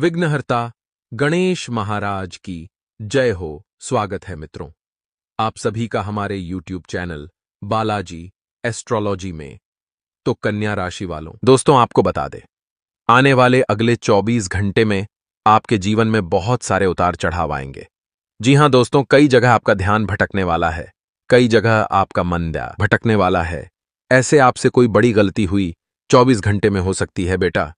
विघ्नहर्ता गणेश महाराज की जय हो स्वागत है मित्रों आप सभी का हमारे YouTube चैनल बालाजी एस्ट्रोलॉजी में तो कन्या राशि वालों दोस्तों आपको बता दें आने वाले अगले 24 घंटे में आपके जीवन में बहुत सारे उतार चढ़ाव आएंगे जी हां दोस्तों कई जगह आपका ध्यान भटकने वाला है कई जगह आपका मन दया भटकने वाला है ऐसे आपसे कोई बड़ी गलती हुई 24 घंटे में हो सकती है बेटा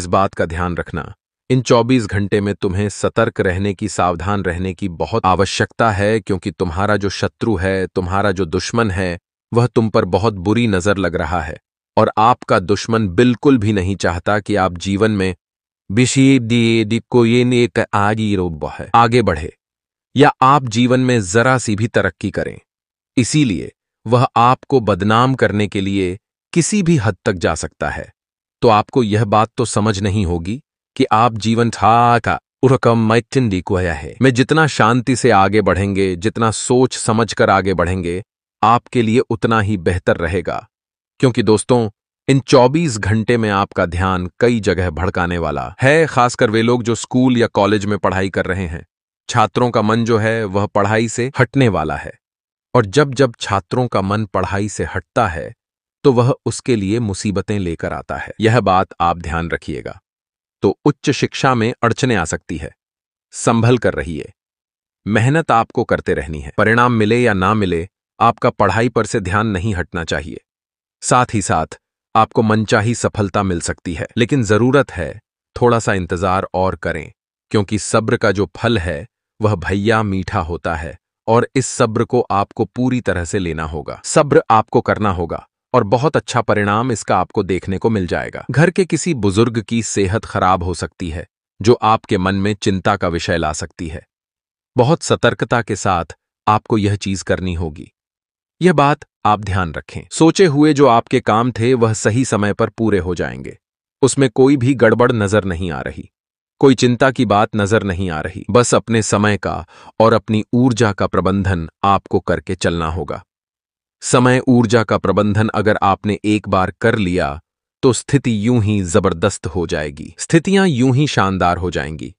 इस बात का ध्यान रखना इन 24 घंटे में तुम्हें सतर्क रहने की सावधान रहने की बहुत आवश्यकता है क्योंकि तुम्हारा जो शत्रु है तुम्हारा जो दुश्मन है वह तुम पर बहुत बुरी नजर लग रहा है और आपका दुश्मन बिल्कुल भी नहीं चाहता कि आप जीवन में आगे बढ़े या आप जीवन में जरा सी भी तरक्की करें इसीलिए वह आपको बदनाम करने के लिए किसी भी हद तक जा सकता है तो आपको यह बात तो समझ नहीं होगी कि आप जीवन का उरकम मैटिन आया है मैं जितना शांति से आगे बढ़ेंगे जितना सोच समझ कर आगे बढ़ेंगे आपके लिए उतना ही बेहतर रहेगा क्योंकि दोस्तों इन 24 घंटे में आपका ध्यान कई जगह भड़काने वाला है खासकर वे लोग जो स्कूल या कॉलेज में पढ़ाई कर रहे हैं छात्रों का मन जो है वह पढ़ाई से हटने वाला है और जब जब छात्रों का मन पढ़ाई से हटता है तो वह उसके लिए मुसीबतें लेकर आता है यह बात आप ध्यान रखिएगा तो उच्च शिक्षा में अड़चने आ सकती है संभल कर रहिए मेहनत आपको करते रहनी है परिणाम मिले या ना मिले आपका पढ़ाई पर से ध्यान नहीं हटना चाहिए साथ ही साथ आपको मनचाही सफलता मिल सकती है लेकिन जरूरत है थोड़ा सा इंतजार और करें क्योंकि सब्र का जो फल है वह भैया मीठा होता है और इस सब्र को आपको पूरी तरह से लेना होगा सब्र आपको करना होगा और बहुत अच्छा परिणाम इसका आपको देखने को मिल जाएगा घर के किसी बुजुर्ग की सेहत खराब हो सकती है जो आपके मन में चिंता का विषय ला सकती है बहुत सतर्कता के साथ आपको यह चीज करनी होगी यह बात आप ध्यान रखें सोचे हुए जो आपके काम थे वह सही समय पर पूरे हो जाएंगे उसमें कोई भी गड़बड़ नजर नहीं आ रही कोई चिंता की बात नजर नहीं आ रही बस अपने समय का और अपनी ऊर्जा का प्रबंधन आपको करके चलना होगा समय ऊर्जा का प्रबंधन अगर आपने एक बार कर लिया तो स्थिति यूं ही जबरदस्त हो जाएगी स्थितियां यूं ही शानदार हो जाएंगी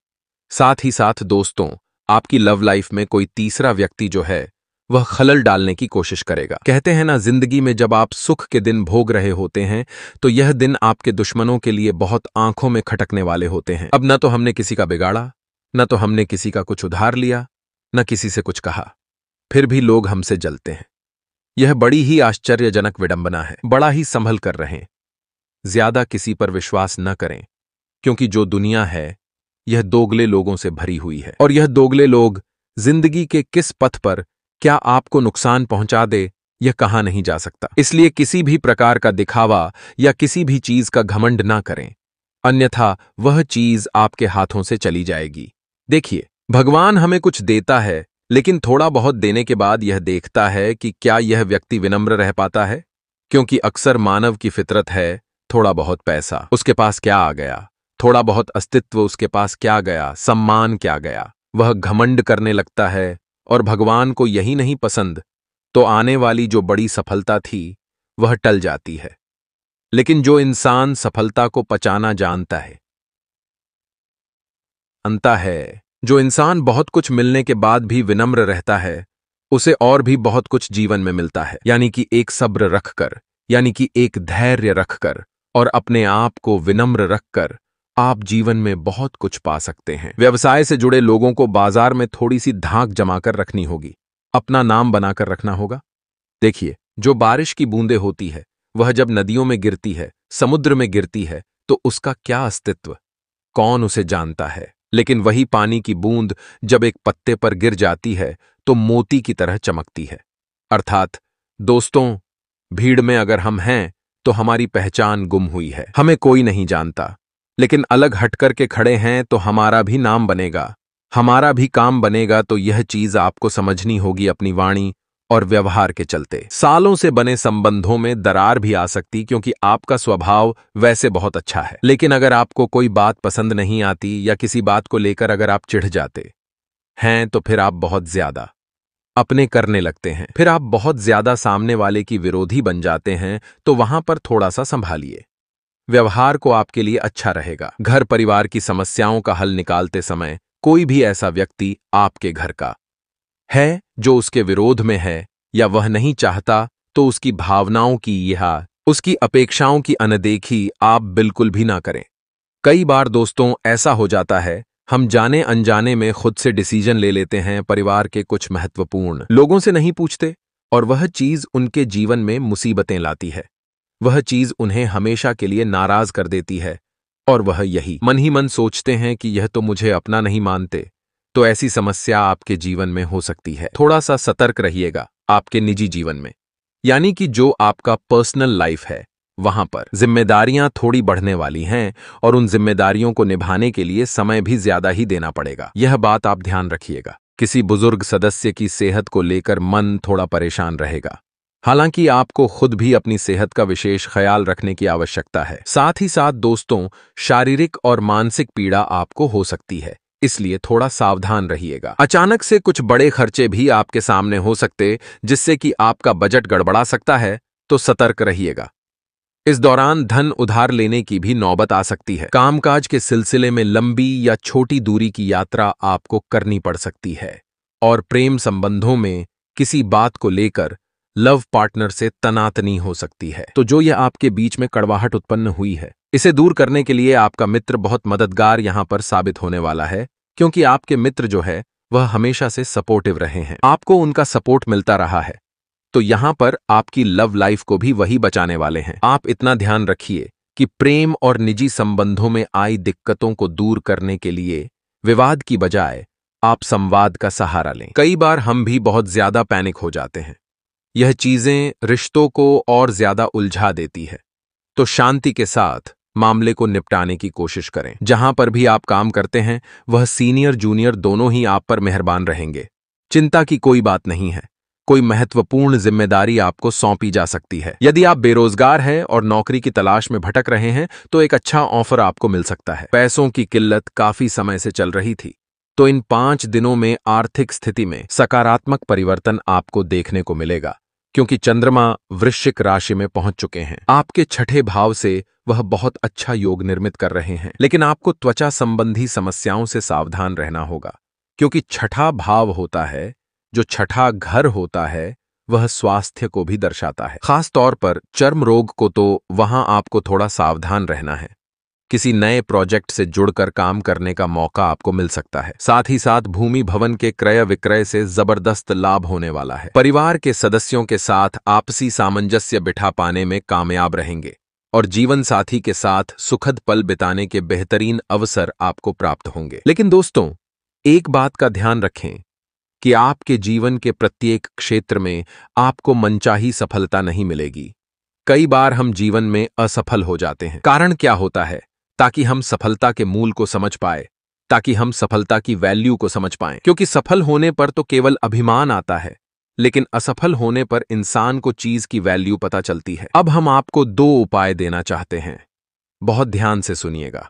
साथ ही साथ दोस्तों आपकी लव लाइफ में कोई तीसरा व्यक्ति जो है वह खलल डालने की कोशिश करेगा कहते हैं ना जिंदगी में जब आप सुख के दिन भोग रहे होते हैं तो यह दिन आपके दुश्मनों के लिए बहुत आंखों में खटकने वाले होते हैं अब न तो हमने किसी का बिगाड़ा न तो हमने किसी का कुछ उधार लिया न किसी से कुछ कहा फिर भी लोग हमसे जलते हैं यह बड़ी ही आश्चर्यजनक विडंबना है बड़ा ही संभल कर रहें ज्यादा किसी पर विश्वास न करें क्योंकि जो दुनिया है यह दोगले लोगों से भरी हुई है और यह दोगले लोग जिंदगी के किस पथ पर क्या आपको नुकसान पहुंचा दे यह कहा नहीं जा सकता इसलिए किसी भी प्रकार का दिखावा या किसी भी चीज का घमंड ना करें अन्यथा वह चीज आपके हाथों से चली जाएगी देखिए भगवान हमें कुछ देता है लेकिन थोड़ा बहुत देने के बाद यह देखता है कि क्या यह व्यक्ति विनम्र रह पाता है क्योंकि अक्सर मानव की फितरत है थोड़ा बहुत पैसा उसके पास क्या आ गया थोड़ा बहुत अस्तित्व उसके पास क्या गया सम्मान क्या गया वह घमंड करने लगता है और भगवान को यही नहीं पसंद तो आने वाली जो बड़ी सफलता थी वह टल जाती है लेकिन जो इंसान सफलता को पचाना जानता है अंता है जो इंसान बहुत कुछ मिलने के बाद भी विनम्र रहता है उसे और भी बहुत कुछ जीवन में मिलता है यानी कि एक सब्र रखकर यानी कि एक धैर्य रखकर और अपने आप को विनम्र रखकर आप जीवन में बहुत कुछ पा सकते हैं व्यवसाय से जुड़े लोगों को बाजार में थोड़ी सी धाक जमाकर रखनी होगी अपना नाम बनाकर रखना होगा देखिए जो बारिश की बूंदे होती है वह जब नदियों में गिरती है समुद्र में गिरती है तो उसका क्या अस्तित्व कौन उसे जानता है लेकिन वही पानी की बूंद जब एक पत्ते पर गिर जाती है तो मोती की तरह चमकती है अर्थात दोस्तों भीड़ में अगर हम हैं तो हमारी पहचान गुम हुई है हमें कोई नहीं जानता लेकिन अलग हटकर के खड़े हैं तो हमारा भी नाम बनेगा हमारा भी काम बनेगा तो यह चीज आपको समझनी होगी अपनी वाणी और व्यवहार के चलते सालों से बने संबंधों में दरार भी आ सकती क्योंकि आपका स्वभाव वैसे बहुत अच्छा है लेकिन अगर आपको कोई बात पसंद नहीं आती या किसी बात को लेकर अगर आप चिढ़ जाते हैं तो फिर आप बहुत ज्यादा अपने करने लगते हैं फिर आप बहुत ज्यादा सामने वाले की विरोधी बन जाते हैं तो वहां पर थोड़ा सा संभालिए व्यवहार को आपके लिए अच्छा रहेगा घर परिवार की समस्याओं का हल निकालते समय कोई भी ऐसा व्यक्ति आपके घर का है जो उसके विरोध में है या वह नहीं चाहता तो उसकी भावनाओं की यह उसकी अपेक्षाओं की अनदेखी आप बिल्कुल भी ना करें कई बार दोस्तों ऐसा हो जाता है हम जाने अनजाने में खुद से डिसीजन ले लेते हैं परिवार के कुछ महत्वपूर्ण लोगों से नहीं पूछते और वह चीज उनके जीवन में मुसीबतें लाती है वह चीज उन्हें हमेशा के लिए नाराज कर देती है और वह यही मन ही मन सोचते हैं कि यह तो मुझे अपना नहीं मानते तो ऐसी समस्या आपके जीवन में हो सकती है थोड़ा सा सतर्क रहिएगा आपके निजी जीवन में यानी कि जो आपका पर्सनल लाइफ है वहां पर जिम्मेदारियां थोड़ी बढ़ने वाली हैं और उन जिम्मेदारियों को निभाने के लिए समय भी ज्यादा ही देना पड़ेगा यह बात आप ध्यान रखिएगा किसी बुजुर्ग सदस्य की सेहत को लेकर मन थोड़ा परेशान रहेगा हालांकि आपको खुद भी अपनी सेहत का विशेष ख्याल रखने की आवश्यकता है साथ ही साथ दोस्तों शारीरिक और मानसिक पीड़ा आपको हो सकती है इसलिए थोड़ा सावधान रहिएगा अचानक से कुछ बड़े खर्चे भी आपके सामने हो सकते जिससे कि आपका बजट गड़बड़ा सकता है तो सतर्क रहिएगा इस दौरान धन उधार लेने की भी नौबत आ सकती है कामकाज के सिलसिले में लंबी या छोटी दूरी की यात्रा आपको करनी पड़ सकती है और प्रेम संबंधों में किसी बात को लेकर लव पार्टनर से तनातनी हो सकती है तो जो यह आपके बीच में कड़वाहट उत्पन्न हुई है इसे दूर करने के लिए आपका मित्र बहुत मददगार यहाँ पर साबित होने वाला है क्योंकि आपके मित्र जो है वह हमेशा से सपोर्टिव रहे हैं आपको उनका सपोर्ट मिलता रहा है तो यहाँ पर आपकी लव लाइफ को भी वही बचाने वाले हैं आप इतना ध्यान रखिए कि प्रेम और निजी संबंधों में आई दिक्कतों को दूर करने के लिए विवाद की बजाय आप संवाद का सहारा लें कई बार हम भी बहुत ज्यादा पैनिक हो जाते हैं यह चीजें रिश्तों को और ज्यादा उलझा देती है तो शांति के साथ मामले को निपटाने की कोशिश करें जहां पर भी आप काम करते हैं वह सीनियर जूनियर दोनों ही आप पर मेहरबान रहेंगे चिंता की कोई बात नहीं है कोई महत्वपूर्ण जिम्मेदारी आपको सौंपी जा सकती है यदि आप बेरोजगार हैं और नौकरी की तलाश में भटक रहे हैं तो एक अच्छा ऑफर आपको मिल सकता है पैसों की किल्लत काफी समय से चल रही थी तो इन पांच दिनों में आर्थिक स्थिति में सकारात्मक परिवर्तन आपको देखने को मिलेगा क्योंकि चंद्रमा वृश्चिक राशि में पहुंच चुके हैं आपके छठे भाव से वह बहुत अच्छा योग निर्मित कर रहे हैं लेकिन आपको त्वचा संबंधी समस्याओं से सावधान रहना होगा क्योंकि छठा भाव होता है जो छठा घर होता है वह स्वास्थ्य को भी दर्शाता है खास तौर पर चर्म रोग को तो वहां आपको थोड़ा सावधान रहना है किसी नए प्रोजेक्ट से जुड़कर काम करने का मौका आपको मिल सकता है साथ ही साथ भूमि भवन के क्रय विक्रय से जबरदस्त लाभ होने वाला है परिवार के सदस्यों के साथ आपसी सामंजस्य बिठा पाने में कामयाब रहेंगे और जीवन साथी के साथ सुखद पल बिताने के बेहतरीन अवसर आपको प्राप्त होंगे लेकिन दोस्तों एक बात का ध्यान रखें कि आपके जीवन के प्रत्येक क्षेत्र में आपको मनचाही सफलता नहीं मिलेगी कई बार हम जीवन में असफल हो जाते हैं कारण क्या होता है ताकि हम सफलता के मूल को समझ पाए ताकि हम सफलता की वैल्यू को समझ पाए क्योंकि सफल होने पर तो केवल अभिमान आता है लेकिन असफल होने पर इंसान को चीज की वैल्यू पता चलती है अब हम आपको दो उपाय देना चाहते हैं बहुत ध्यान से सुनिएगा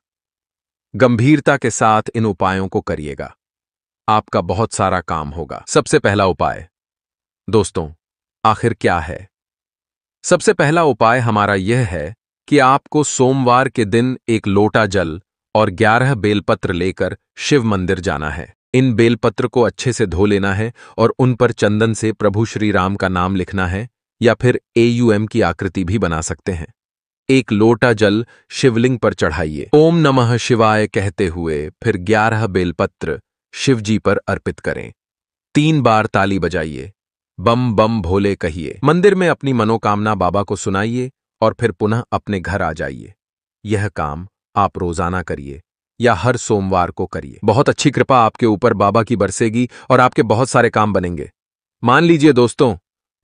गंभीरता के साथ इन उपायों को करिएगा आपका बहुत सारा काम होगा सबसे पहला उपाय दोस्तों आखिर क्या है सबसे पहला उपाय हमारा यह है कि आपको सोमवार के दिन एक लोटा जल और ग्यारह बेलपत्र लेकर शिव मंदिर जाना है इन बेलपत्र को अच्छे से धो लेना है और उन पर चंदन से प्रभु श्री राम का नाम लिखना है या फिर एयूएम की आकृति भी बना सकते हैं एक लोटा जल शिवलिंग पर चढ़ाइए ओम नमः शिवाय कहते हुए फिर ग्यारह बेलपत्र शिवजी पर अर्पित करें तीन बार ताली बजाइए बम बम भोले कहिए मंदिर में अपनी मनोकामना बाबा को सुनाइए और फिर पुनः अपने घर आ जाइए यह काम आप रोजाना करिए या हर सोमवार को करिए बहुत अच्छी कृपा आपके ऊपर बाबा की बरसेगी और आपके बहुत सारे काम बनेंगे मान लीजिए दोस्तों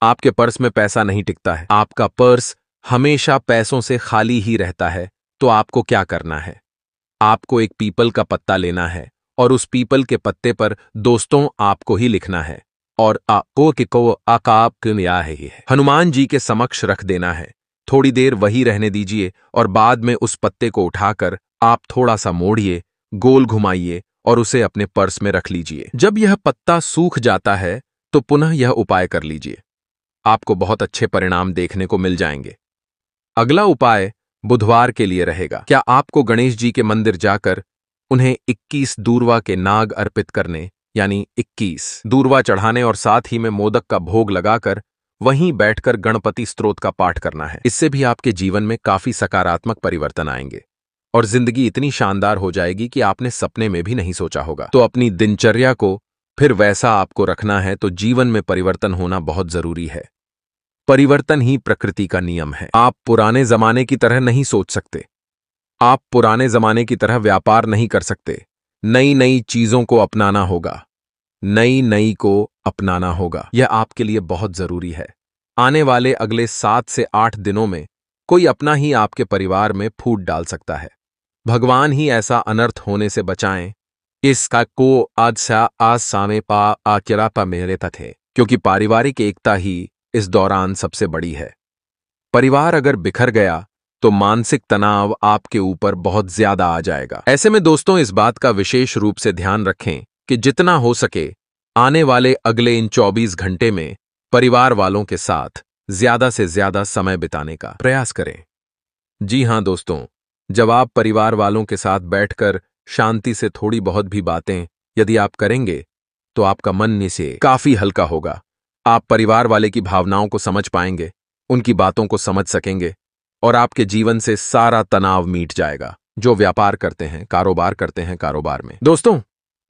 आपके पर्स में पैसा नहीं टिकता है आपका पर्स हमेशा पैसों से खाली ही रहता है तो आपको क्या करना है आपको एक पीपल का पत्ता लेना है और उस पीपल के पत्ते पर दोस्तों आपको ही लिखना है और आपको किको अकाप क्या है हनुमान जी के समक्ष रख देना है थोड़ी देर वही रहने दीजिए और बाद में उस पत्ते को उठाकर आप थोड़ा सा मोड़िए गोल घुमाइए और उसे अपने पर्स में रख लीजिए जब यह पत्ता सूख जाता है तो पुनः यह उपाय कर लीजिए आपको बहुत अच्छे परिणाम देखने को मिल जाएंगे अगला उपाय बुधवार के लिए रहेगा क्या आपको गणेश जी के मंदिर जाकर उन्हें 21 दूरवा के नाग अर्पित करने यानी 21 दूरवा चढ़ाने और साथ ही में मोदक का भोग लगाकर वहीं बैठकर गणपति स्त्रोत का पाठ करना है इससे भी आपके जीवन में काफी सकारात्मक परिवर्तन आएंगे और जिंदगी इतनी शानदार हो जाएगी कि आपने सपने में भी नहीं सोचा होगा तो अपनी दिनचर्या को फिर वैसा आपको रखना है तो जीवन में परिवर्तन होना बहुत जरूरी है परिवर्तन ही प्रकृति का नियम है आप पुराने जमाने की तरह नहीं सोच सकते आप पुराने जमाने की तरह व्यापार नहीं कर सकते नई नई चीजों को अपनाना होगा नई नई को अपनाना होगा यह आपके लिए बहुत जरूरी है आने वाले अगले सात से आठ दिनों में कोई अपना ही आपके परिवार में फूट डाल सकता है भगवान ही ऐसा अनर्थ होने से बचाएं इसका को आदसा आज सामे पा आकिरा पा मेरे तथे क्योंकि पारिवारिक एकता ही इस दौरान सबसे बड़ी है परिवार अगर बिखर गया तो मानसिक तनाव आपके ऊपर बहुत ज्यादा आ जाएगा ऐसे में दोस्तों इस बात का विशेष रूप से ध्यान रखें कि जितना हो सके आने वाले अगले इन 24 घंटे में परिवार वालों के साथ ज्यादा से ज्यादा समय बिताने का प्रयास करें जी हां दोस्तों जब आप परिवार वालों के साथ बैठकर शांति से थोड़ी बहुत भी बातें यदि आप करेंगे तो आपका मन से काफी हल्का होगा आप परिवार वाले की भावनाओं को समझ पाएंगे उनकी बातों को समझ सकेंगे और आपके जीवन से सारा तनाव मीट जाएगा जो व्यापार करते हैं कारोबार करते हैं कारोबार में दोस्तों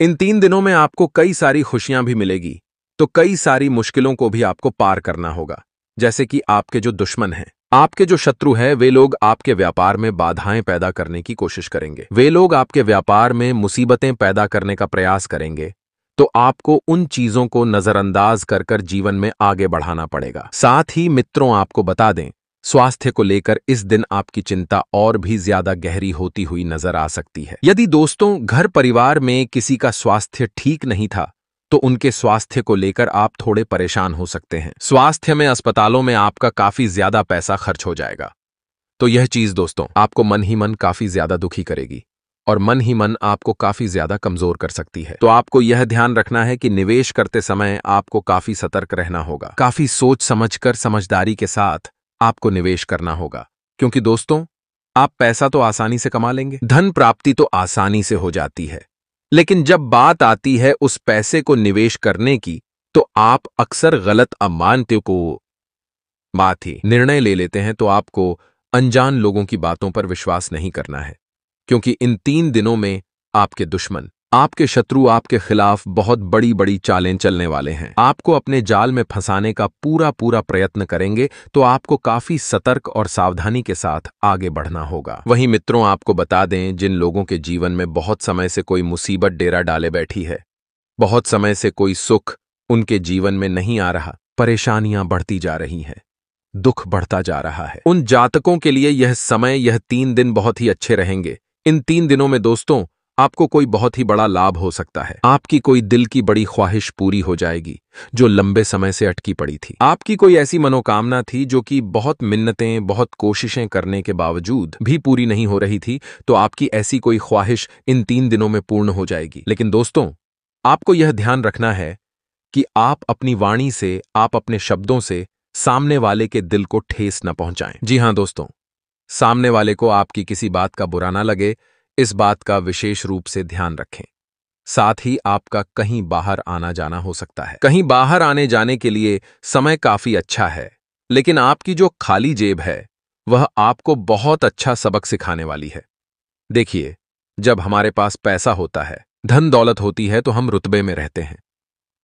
इन तीन दिनों में आपको कई सारी खुशियां भी मिलेगी तो कई सारी मुश्किलों को भी आपको पार करना होगा जैसे कि आपके जो दुश्मन हैं आपके जो शत्रु हैं वे लोग आपके व्यापार में बाधाएं पैदा करने की कोशिश करेंगे वे लोग आपके व्यापार में मुसीबतें पैदा करने का प्रयास करेंगे तो आपको उन चीजों को नजरअंदाज कर कर जीवन में आगे बढ़ाना पड़ेगा साथ ही मित्रों आपको बता दें स्वास्थ्य को लेकर इस दिन आपकी चिंता और भी ज्यादा गहरी होती हुई नजर आ सकती है यदि दोस्तों घर परिवार में किसी का स्वास्थ्य ठीक नहीं था तो उनके स्वास्थ्य को लेकर आप थोड़े परेशान हो सकते हैं स्वास्थ्य में अस्पतालों में आपका काफी ज्यादा पैसा खर्च हो जाएगा तो यह चीज दोस्तों आपको मन ही मन काफी ज्यादा दुखी करेगी और मन ही मन आपको काफी ज्यादा कमजोर कर सकती है तो आपको यह ध्यान रखना है कि निवेश करते समय आपको काफी सतर्क रहना होगा काफी सोच समझकर समझदारी के साथ आपको निवेश करना होगा क्योंकि दोस्तों आप पैसा तो आसानी से कमा लेंगे धन प्राप्ति तो आसानी से हो जाती है लेकिन जब बात आती है उस पैसे को निवेश करने की तो आप अक्सर गलत अमानते को बात ही निर्णय ले लेते हैं तो आपको अनजान लोगों की बातों पर विश्वास नहीं करना है क्योंकि इन तीन दिनों में आपके दुश्मन आपके शत्रु आपके खिलाफ बहुत बड़ी बड़ी चालें चलने वाले हैं आपको अपने जाल में फंसाने का पूरा पूरा प्रयत्न करेंगे तो आपको काफी सतर्क और सावधानी के साथ आगे बढ़ना होगा वहीं मित्रों आपको बता दें जिन लोगों के जीवन में बहुत समय से कोई मुसीबत डेरा डाले बैठी है बहुत समय से कोई सुख उनके जीवन में नहीं आ रहा परेशानियां बढ़ती जा रही हैं दुख बढ़ता जा रहा है उन जातकों के लिए यह समय यह तीन दिन बहुत ही अच्छे रहेंगे इन तीन दिनों में दोस्तों आपको कोई बहुत ही बड़ा लाभ हो सकता है आपकी कोई दिल की बड़ी ख्वाहिश पूरी हो जाएगी जो लंबे समय से अटकी पड़ी थी आपकी कोई ऐसी मनोकामना थी जो कि बहुत मिन्नतें बहुत कोशिशें करने के बावजूद भी पूरी नहीं हो रही थी तो आपकी ऐसी कोई ख्वाहिश इन तीन दिनों में पूर्ण हो जाएगी लेकिन दोस्तों आपको यह ध्यान रखना है कि आप अपनी वाणी से आप अपने शब्दों से सामने वाले के दिल को ठेस न पहुंचाएं जी हां दोस्तों सामने वाले को आपकी किसी बात का बुरा ना लगे इस बात का विशेष रूप से ध्यान रखें साथ ही आपका कहीं बाहर आना जाना हो सकता है कहीं बाहर आने जाने के लिए समय काफी अच्छा है लेकिन आपकी जो खाली जेब है वह आपको बहुत अच्छा सबक सिखाने वाली है देखिए जब हमारे पास पैसा होता है धन दौलत होती है तो हम रुतबे में रहते हैं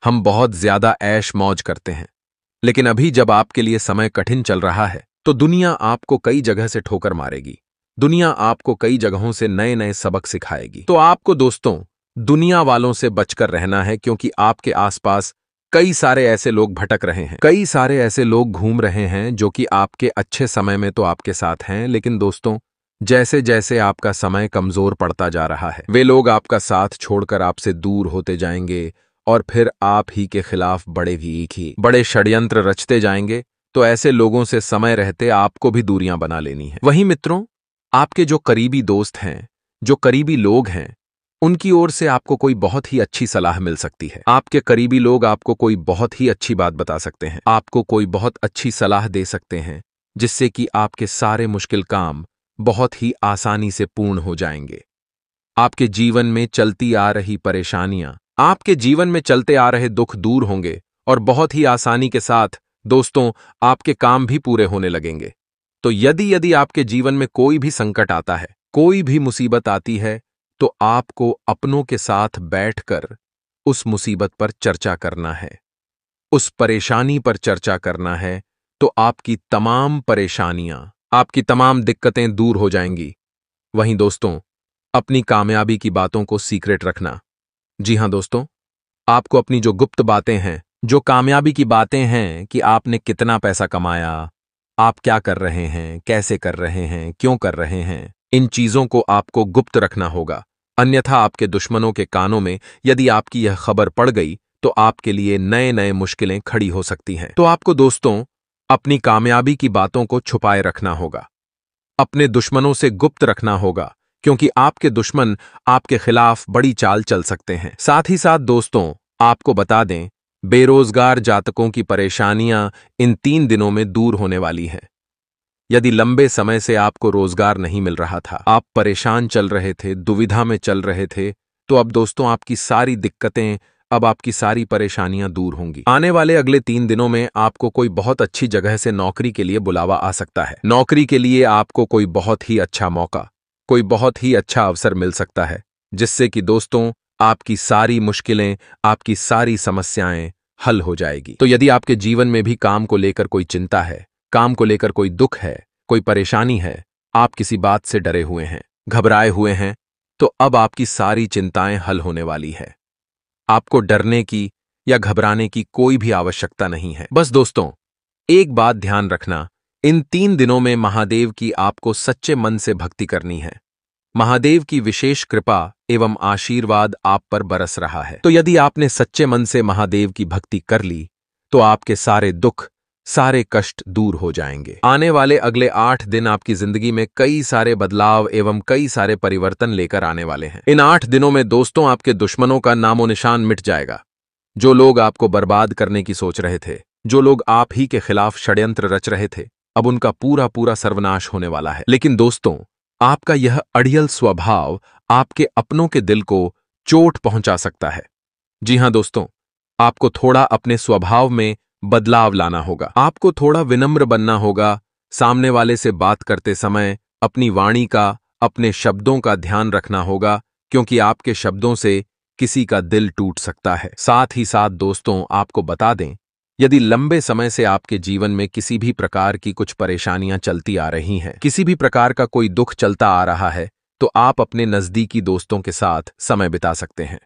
हम बहुत ज्यादा ऐश मौज करते हैं लेकिन अभी जब आपके लिए समय कठिन चल रहा है तो दुनिया आपको कई जगह से ठोकर मारेगी दुनिया आपको कई जगहों से नए नए सबक सिखाएगी तो आपको दोस्तों दुनिया वालों से बचकर रहना है क्योंकि आपके आसपास कई सारे ऐसे लोग भटक रहे हैं कई सारे ऐसे लोग घूम रहे हैं जो कि आपके अच्छे समय में तो आपके साथ हैं लेकिन दोस्तों जैसे जैसे आपका समय कमजोर पड़ता जा रहा है वे लोग आपका साथ छोड़कर आपसे दूर होते जाएंगे और फिर आप ही के खिलाफ बड़े भी एक ही बड़े षड्यंत्र रचते जाएंगे तो ऐसे लोगों से समय रहते आपको भी दूरियां बना लेनी है वहीं मित्रों आपके जो करीबी दोस्त हैं जो करीबी लोग हैं उनकी ओर से आपको कोई बहुत ही अच्छी सलाह मिल सकती है आपके करीबी लोग आपको कोई बहुत ही अच्छी बात बता सकते हैं आपको कोई बहुत अच्छी सलाह दे सकते हैं जिससे कि आपके सारे मुश्किल काम बहुत ही आसानी से पूर्ण हो जाएंगे आपके जीवन में चलती आ रही परेशानियां आपके जीवन में चलते आ रहे दुख दूर होंगे और बहुत ही आसानी के साथ दोस्तों आपके काम भी पूरे होने लगेंगे तो यदि यदि आपके जीवन में कोई भी संकट आता है कोई भी मुसीबत आती है तो आपको अपनों के साथ बैठकर उस मुसीबत पर चर्चा करना है उस परेशानी पर चर्चा करना है तो आपकी तमाम परेशानियां आपकी तमाम दिक्कतें दूर हो जाएंगी वहीं दोस्तों अपनी कामयाबी की बातों को सीक्रेट रखना जी हां दोस्तों आपको अपनी जो गुप्त बातें हैं जो कामयाबी की बातें हैं कि आपने कितना पैसा कमाया आप क्या कर रहे हैं कैसे कर रहे हैं क्यों कर रहे हैं इन चीजों को आपको गुप्त रखना होगा अन्यथा आपके दुश्मनों के कानों में यदि आपकी यह खबर पड़ गई तो आपके लिए नए नए मुश्किलें खड़ी हो सकती हैं तो आपको दोस्तों अपनी कामयाबी की बातों को छुपाए रखना होगा अपने दुश्मनों से गुप्त रखना होगा क्योंकि आपके दुश्मन आपके खिलाफ बड़ी चाल चल सकते हैं साथ ही साथ दोस्तों आपको बता दें बेरोजगार जातकों की परेशानियां इन तीन दिनों में दूर होने वाली हैं यदि लंबे समय से आपको रोजगार नहीं मिल रहा था आप परेशान चल रहे थे दुविधा में चल रहे थे तो अब दोस्तों आपकी सारी दिक्कतें अब आपकी सारी परेशानियां दूर होंगी आने वाले अगले तीन दिनों में आपको कोई बहुत अच्छी जगह से नौकरी के लिए बुलावा आ सकता है नौकरी के लिए आपको कोई बहुत ही अच्छा मौका कोई बहुत ही अच्छा अवसर मिल सकता है जिससे कि दोस्तों आपकी सारी मुश्किलें आपकी सारी समस्याएं हल हो जाएगी तो यदि आपके जीवन में भी काम को लेकर कोई चिंता है काम को लेकर कोई दुख है कोई परेशानी है आप किसी बात से डरे हुए हैं घबराए हुए हैं तो अब आपकी सारी चिंताएं हल होने वाली है आपको डरने की या घबराने की कोई भी आवश्यकता नहीं है बस दोस्तों एक बात ध्यान रखना इन तीन दिनों में महादेव की आपको सच्चे मन से भक्ति करनी है महादेव की विशेष कृपा एवं आशीर्वाद आप पर बरस रहा है तो यदि आपने सच्चे मन से महादेव की भक्ति कर ली तो आपके सारे दुख सारे कष्ट दूर हो जाएंगे आने वाले अगले आठ दिन आपकी जिंदगी में कई सारे बदलाव एवं कई सारे परिवर्तन लेकर आने वाले हैं इन आठ दिनों में दोस्तों आपके दुश्मनों का नामो निशान मिट जाएगा जो लोग आपको बर्बाद करने की सोच रहे थे जो लोग आप ही के खिलाफ षड्यंत्र रच रहे थे अब उनका पूरा पूरा सर्वनाश होने वाला है लेकिन दोस्तों आपका यह अड़ियल स्वभाव आपके अपनों के दिल को चोट पहुंचा सकता है जी हां दोस्तों आपको थोड़ा अपने स्वभाव में बदलाव लाना होगा आपको थोड़ा विनम्र बनना होगा सामने वाले से बात करते समय अपनी वाणी का अपने शब्दों का ध्यान रखना होगा क्योंकि आपके शब्दों से किसी का दिल टूट सकता है साथ ही साथ दोस्तों आपको बता दें यदि लंबे समय से आपके जीवन में किसी भी प्रकार की कुछ परेशानियां चलती आ रही हैं किसी भी प्रकार का कोई दुख चलता आ रहा है तो आप अपने नज़दीकी दोस्तों के साथ समय बिता सकते हैं